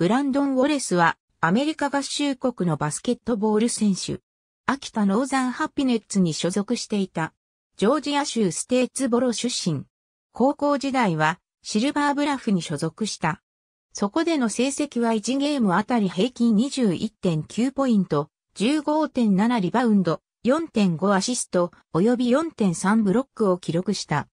ブランドン・ウォレスは、アメリカ合衆国のバスケットボール選手。秋田ノーザンハッピネッツに所属していた。ジョージア州ステーツボロ出身。高校時代は、シルバーブラフに所属した。そこでの成績は1ゲームあたり平均21.9ポイント、15.7リバウンド、4.5アシスト、及び4.3ブロックを記録した。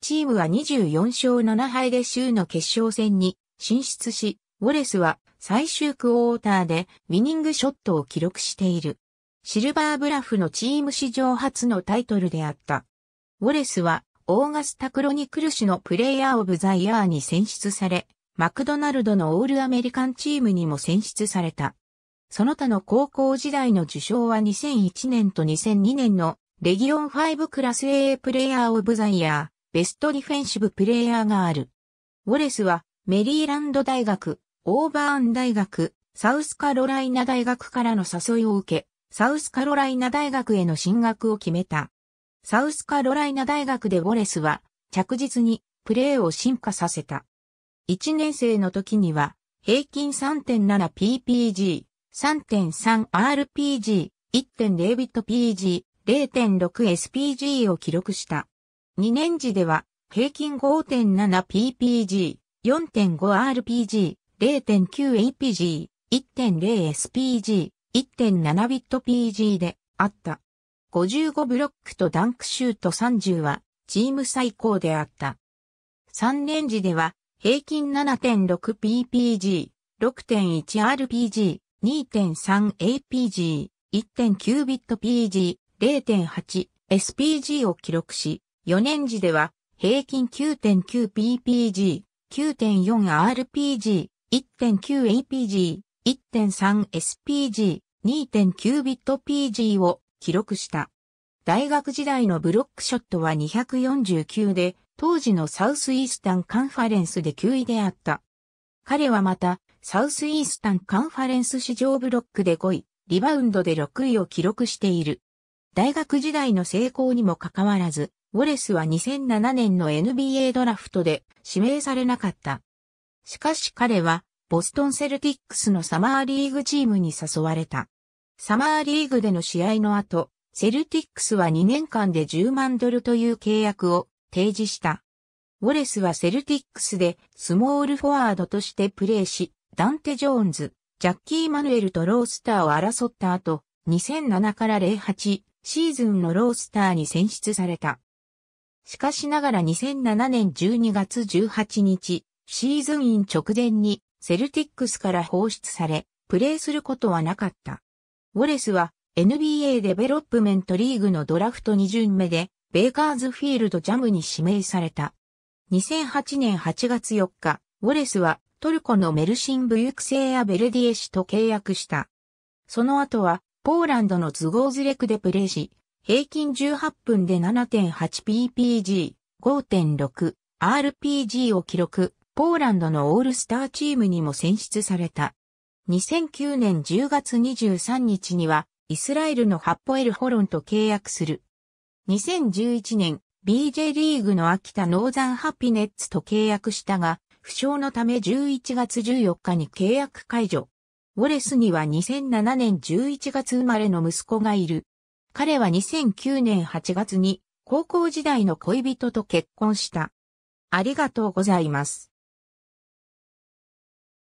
チームは24勝7敗で州の決勝戦に進出し、ウォレスは最終クォーターでウィニングショットを記録している。シルバーブラフのチーム史上初のタイトルであった。ウォレスはオーガスタクロニクル氏のプレイヤーオブザイヤーに選出され、マクドナルドのオールアメリカンチームにも選出された。その他の高校時代の受賞は2001年と2002年のレギオン5クラス AA プレイヤーオブザイヤー、ベストディフェンシブプレイヤーがある。ウォレスはメリーランド大学オーバーン大学、サウスカロライナ大学からの誘いを受け、サウスカロライナ大学への進学を決めた。サウスカロライナ大学でウォレスは着実にプレーを進化させた。1年生の時には平均 3.7ppg、3.3rpg、1.0ビット pg、0.6spg を記録した。2年時では平均 5.7ppg、4.5rpg、0.9APG、1.0SPG、1.7ビット PG であった。55ブロックとダンクシュート30はチーム最高であった。3年時では平均 7.6PPG、6.1RPG、2.3APG、1.9ビット PG、0.8SPG を記録し、4年時では平均 9.9PPG、9.4RPG、1.9APG、1.3SPG、2.9ビット PG を記録した。大学時代のブロックショットは249で、当時のサウスイースタンカンファレンスで9位であった。彼はまた、サウスイースタンカンファレンス史上ブロックで5位、リバウンドで6位を記録している。大学時代の成功にもかかわらず、ウォレスは2007年の NBA ドラフトで指名されなかった。しかし彼は、ボストンセルティックスのサマーリーグチームに誘われた。サマーリーグでの試合の後、セルティックスは2年間で10万ドルという契約を提示した。ウォレスはセルティックスでスモールフォワードとしてプレーし、ダンテ・ジョーンズ、ジャッキー・マヌエルとロースターを争った後、2007から08シーズンのロースターに選出された。しかしながら2007年12月18日、シーズンイン直前にセルティックスから放出され、プレーすることはなかった。ウォレスは NBA デベロップメントリーグのドラフト2巡目で、ベイカーズフィールドジャムに指名された。2008年8月4日、ウォレスはトルコのメルシンブユクセイア・ベルディエ氏と契約した。その後は、ポーランドのズゴーズレクでプレーし、平均18分で 7.8ppg、5.6、RPG を記録。ポーランドのオールスターチームにも選出された。2009年10月23日には、イスラエルのハッポエルホロンと契約する。2011年、BJ リーグの秋田ノーザンハピネッツと契約したが、負傷のため11月14日に契約解除。ウォレスには2007年11月生まれの息子がいる。彼は2009年8月に高校時代の恋人と結婚した。ありがとうございます。